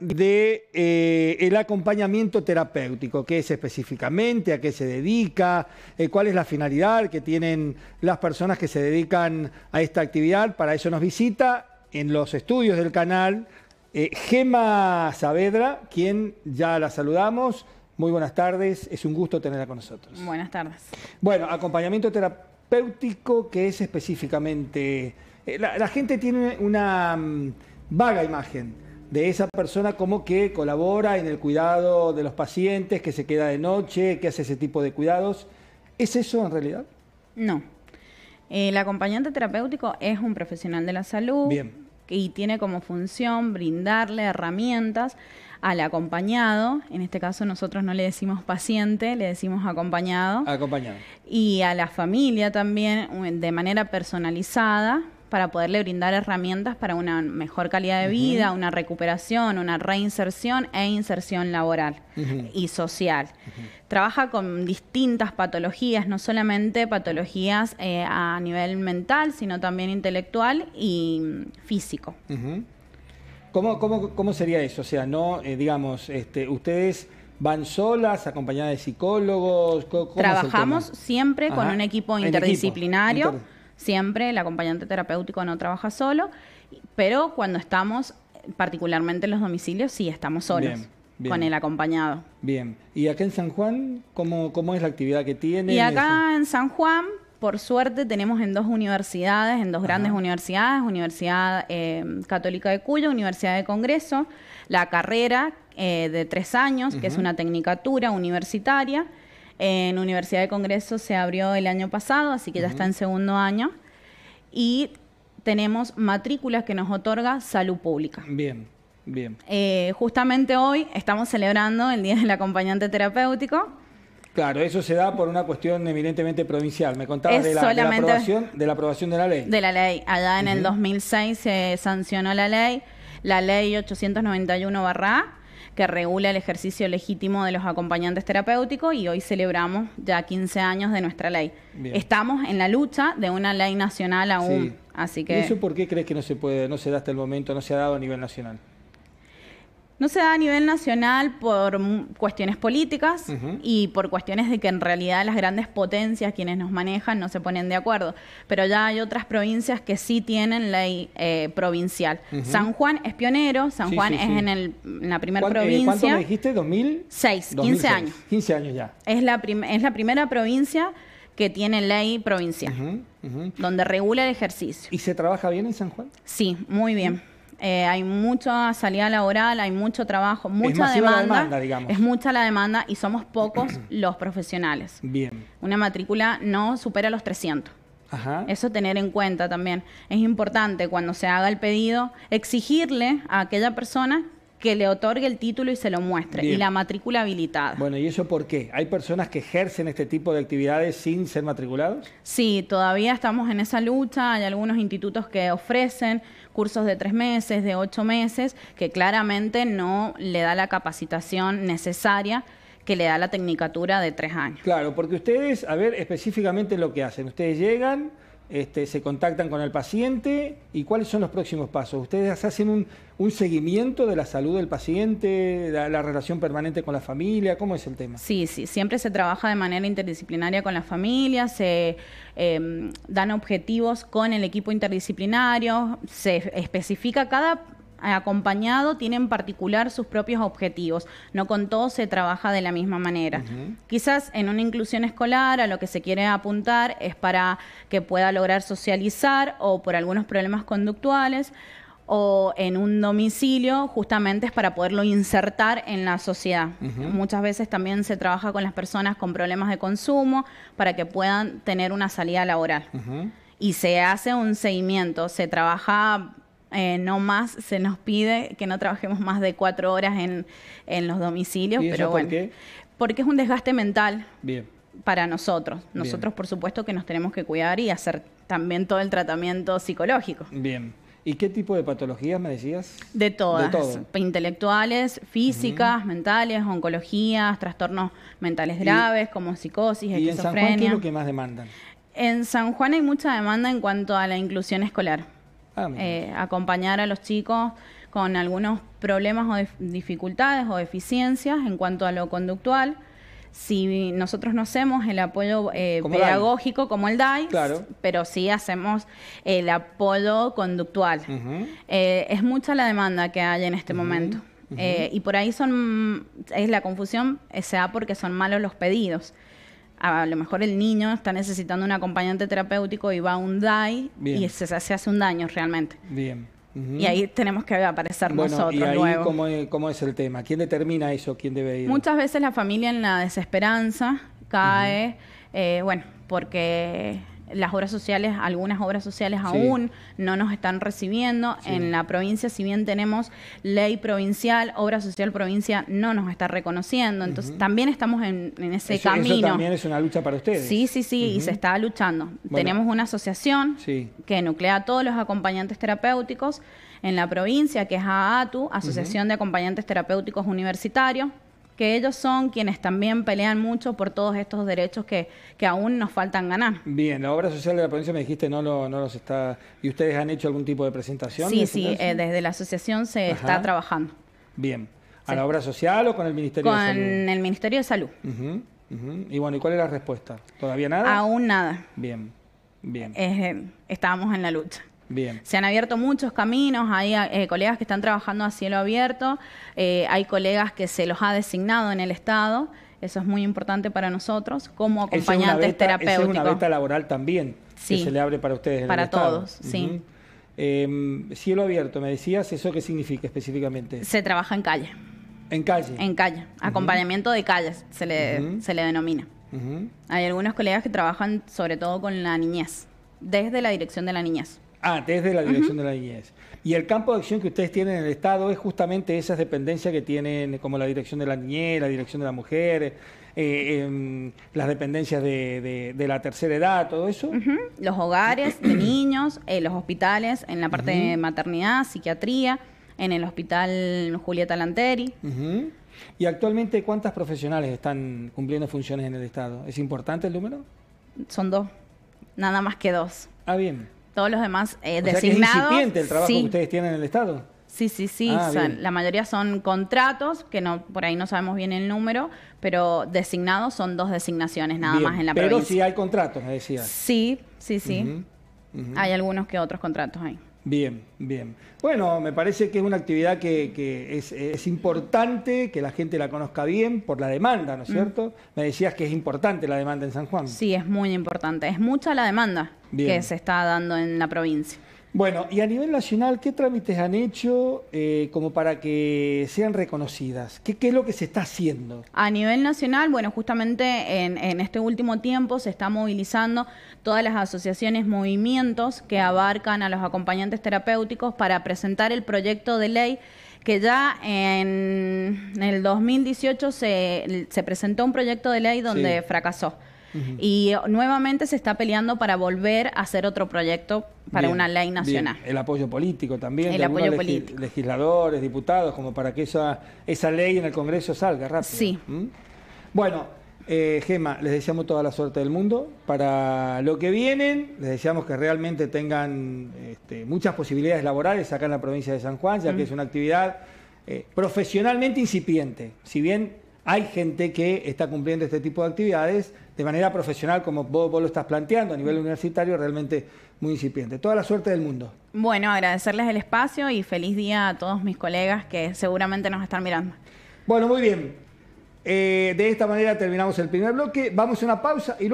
de eh, el acompañamiento terapéutico, qué es específicamente, a qué se dedica, eh, cuál es la finalidad que tienen las personas que se dedican a esta actividad. Para eso nos visita en los estudios del canal Gemma eh, Gema Saavedra, quien ya la saludamos. Muy buenas tardes, es un gusto tenerla con nosotros. Buenas tardes. Bueno, acompañamiento terapéutico, que es específicamente... La, gente tiene una mm, vaga imagen de esa persona como que colabora en el cuidado de los pacientes, que se queda de noche, que hace ese tipo de cuidados. ¿Es eso en realidad? No. El acompañante terapéutico es un profesional de la salud Bien. y tiene como función brindarle herramientas al acompañado. En este caso nosotros no le decimos paciente, le decimos acompañado. Acompañado. Y a la familia también de manera personalizada para poderle brindar herramientas para una mejor calidad de vida, una recuperación, una reinserción e inserción laboral y social. Trabaja con distintas patologías, no solamente patologías eh, a nivel mental, sino también intelectual y mm, físico. ¿Cómo, sería eso? O sea, no, eh, digamos, este, ustedes... ¿Van solas, acompañadas de psicólogos? Trabajamos siempre con un equipo interdisciplinario. Siempre el acompañante terapéutico no trabaja solo, pero cuando estamos, particularmente en los domicilios, sí estamos solos. con el acompañado. Bien. ¿Y acá en San Juan cómo, es la actividad que tiene? Y acá en San Juan, por suerte, tenemos en dos universidades, en dos grandes universidades, Universidad eh, Católica de Cuyo, Universidad de Congreso, la carrera eh, de tres años, que es una tecnicatura universitaria, en Universidad de Congreso se abrió el año pasado, así que ya está en segundo año. Y tenemos matrículas que nos otorga salud pública. Bien, bien. Eh, justamente hoy estamos celebrando el Día del Acompañante Terapéutico. Claro, eso se da por una cuestión eminentemente provincial. Me contaba de la, aprobación, de la aprobación de la ley. De la ley. Allá en el 2006 se sancionó la ley, la ley 891 barra que regula el ejercicio legítimo de los acompañantes terapéuticos y hoy celebramos ya 15 años de nuestra ley. Estamos en la lucha de una ley nacional aún, así que... ¿Y eso por qué crees que no se puede, no se da hasta el momento, no se ha dado a nivel nacional? No se da a nivel nacional por cuestiones políticas y por cuestiones de que en realidad las grandes potencias, quienes nos manejan, no se ponen de acuerdo. Pero ya hay otras provincias que sí tienen ley eh, provincial. San Juan es pionero, San Juan es En, la primera eh, provincia. ¿Cuánto me dijiste? 2006, 15 años. 15 años ya. Es la, es la primera provincia que tiene ley provincial, donde regula el ejercicio. ¿Y se trabaja bien en San Juan? Sí, muy bien. Eh, hay mucha salida laboral, hay mucho trabajo, mucha es demanda. demanda digamos. Es mucha la demanda y somos pocos los profesionales. Bien. Una matrícula no supera los 300. Ajá. Eso tener en cuenta también. Es importante cuando se haga el pedido exigirle a aquella persona que le otorgue el título y se lo muestre, y la matrícula habilitada. Bueno, ¿y eso por qué? ¿Hay personas que ejercen este tipo de actividades sin ser matriculados? Sí, todavía estamos en esa lucha, hay algunos institutos que ofrecen cursos de tres meses, de ocho meses, que claramente no le da la capacitación necesaria que le da la tecnicatura de tres años. Claro, porque ustedes, a ver específicamente lo que hacen, ustedes llegan este, se contactan con el paciente y cuáles son los próximos pasos. ¿Ustedes hacen un, seguimiento de la salud del paciente, la, relación permanente con la familia? ¿Cómo es el tema? Sí, sí, siempre se trabaja de manera interdisciplinaria con la familia, se em, dan objetivos con el equipo interdisciplinario, se especifica cada eh, acompañado tiene en particular sus propios objetivos. No con todo se trabaja de la misma manera. Quizás en una inclusión escolar a lo que se quiere apuntar es para que pueda lograr socializar o por algunos problemas conductuales o en un domicilio justamente es para poderlo insertar en la sociedad. Muchas veces también se trabaja con las personas con problemas de consumo para que puedan tener una salida laboral. Y se hace un seguimiento, se trabaja eh, no más se nos pide que no trabajemos más de cuatro horas en, en los domicilios. pero por bueno, qué? Porque es un desgaste mental. Para nosotros. Nosotros, por supuesto, que nos tenemos que cuidar y hacer también todo el tratamiento psicológico. Bien. ¿Y qué tipo de patologías me decías? De todas. Intelectuales, físicas, mentales, oncologías, trastornos mentales graves como psicosis, esquizofrenia. ¿Y es lo que más demandan? En San Juan hay mucha demanda en cuanto a la inclusión escolar. Ah, eh, acompañar a los chicos con algunos problemas o dificultades o deficiencias en cuanto a lo conductual. Si nosotros no hacemos el apoyo eh, pedagógico como el DAIS, pero sí hacemos el apoyo conductual. Eh, es mucha la demanda que hay en este momento. y por ahí son es la confusión sea porque son malos los pedidos a lo mejor el niño está necesitando un acompañante terapéutico y va a un DAI y se, hace un daño realmente. Bien. Y ahí tenemos que aparecer bueno, nosotros. ¿Y ahí Cómo, es el tema? ¿Quién determina eso? ¿Quién debe ir? Muchas veces la familia en la desesperanza cae, eh, bueno, porque las obras sociales, algunas obras sociales aún no nos están recibiendo. En la provincia, si bien tenemos ley provincial, obra social provincia no nos está reconociendo. Entonces, también estamos en, ese camino. Eso también es una lucha para ustedes. Sí, sí, sí, y se está luchando. Tenemos una asociación que nuclea a todos los acompañantes terapéuticos en la provincia, que es AATU, Asociación de Acompañantes Terapéuticos Universitarios que ellos son quienes también pelean mucho por todos estos derechos que, que, aún nos faltan ganar. Bien, la obra social de la provincia me dijiste no, lo, no los está... ¿Y ustedes han hecho algún tipo de presentación? Sí, sí, este eh, desde la asociación se está trabajando. Bien. ¿A la obra social o con el Ministerio de Salud? Con el Ministerio de Salud. Y bueno, ¿y cuál es la respuesta? ¿Todavía nada? Aún nada. Bien, bien. Eh, estábamos en la lucha. Se han abierto muchos caminos, hay eh, colegas que están trabajando a cielo abierto, eh, hay colegas que se los ha designado en el Estado, eso es muy importante para nosotros, como acompañantes terapéuticos. es una beta laboral también que se le abre para ustedes. En para todos, sí. Em, cielo abierto, me decías, ¿eso qué significa específicamente? Se trabaja en calle. ¿En calle? En calle, acompañamiento de calles se le, se le denomina. Hay algunos colegas que trabajan sobre todo con la niñez, desde la dirección de la niñez. Ah, desde la Dirección de la Niñez. Y el campo de acción que ustedes tienen en el Estado es justamente esas dependencias que tienen, como la Dirección de la Niñez, la Dirección de la Mujer, eh, em, las dependencias de, la tercera edad, todo eso. Los hogares de niños, eh, los hospitales en la parte de maternidad, psiquiatría, en el hospital Julieta Lanteri. ¿Y actualmente cuántas profesionales están cumpliendo funciones en el Estado? ¿Es importante el número? Son dos, nada más que dos. Ah, bien. Todos los demás eh, designados. es incipiente el trabajo que ustedes tienen en el Estado. Sí, sí, sí. Ah, la mayoría son contratos, que no por ahí no sabemos bien el número, pero designados son dos designaciones nada más en la provincia. Pero sí hay contratos, decías. Sí, sí, sí. Hay algunos que otros contratos ahí. Bien, bien. Bueno, me parece que es una actividad que, es, importante que la gente la conozca bien por la demanda, ¿no es mm. cierto? Me decías que es importante la demanda en San Juan. Sí, es muy importante. Es mucha la demanda que se está dando en la provincia. Bueno, y a nivel nacional, ¿qué trámites han hecho eh, como para que sean reconocidas? ¿Qué, es lo que se está haciendo? A nivel nacional, bueno, justamente en, este último tiempo se está movilizando todas las asociaciones, movimientos que abarcan a los acompañantes terapéuticos para presentar el proyecto de ley que ya en, el 2018 se, presentó un proyecto de ley donde fracasó y nuevamente se está peleando para volver a hacer otro proyecto para una ley nacional. El apoyo político también, el de apoyo político. legisladores, diputados, como para que esa, esa ley en el Congreso salga rápido. Sí. ¿Mm? Bueno. Eh, Gema, les deseamos toda la suerte del mundo para lo que vienen. Les deseamos que realmente tengan este, muchas posibilidades laborales acá en la provincia de San Juan, ya que es una actividad eh, profesionalmente incipiente. Si bien hay gente que está cumpliendo este tipo de actividades de manera profesional, como vos, lo estás planteando, a nivel universitario, realmente muy incipiente. Toda la suerte del mundo. Bueno, agradecerles el espacio y feliz día a todos mis colegas que seguramente nos están mirando. Bueno, muy bien. Eh, de esta manera terminamos el primer bloque. Vamos a una pausa y luego...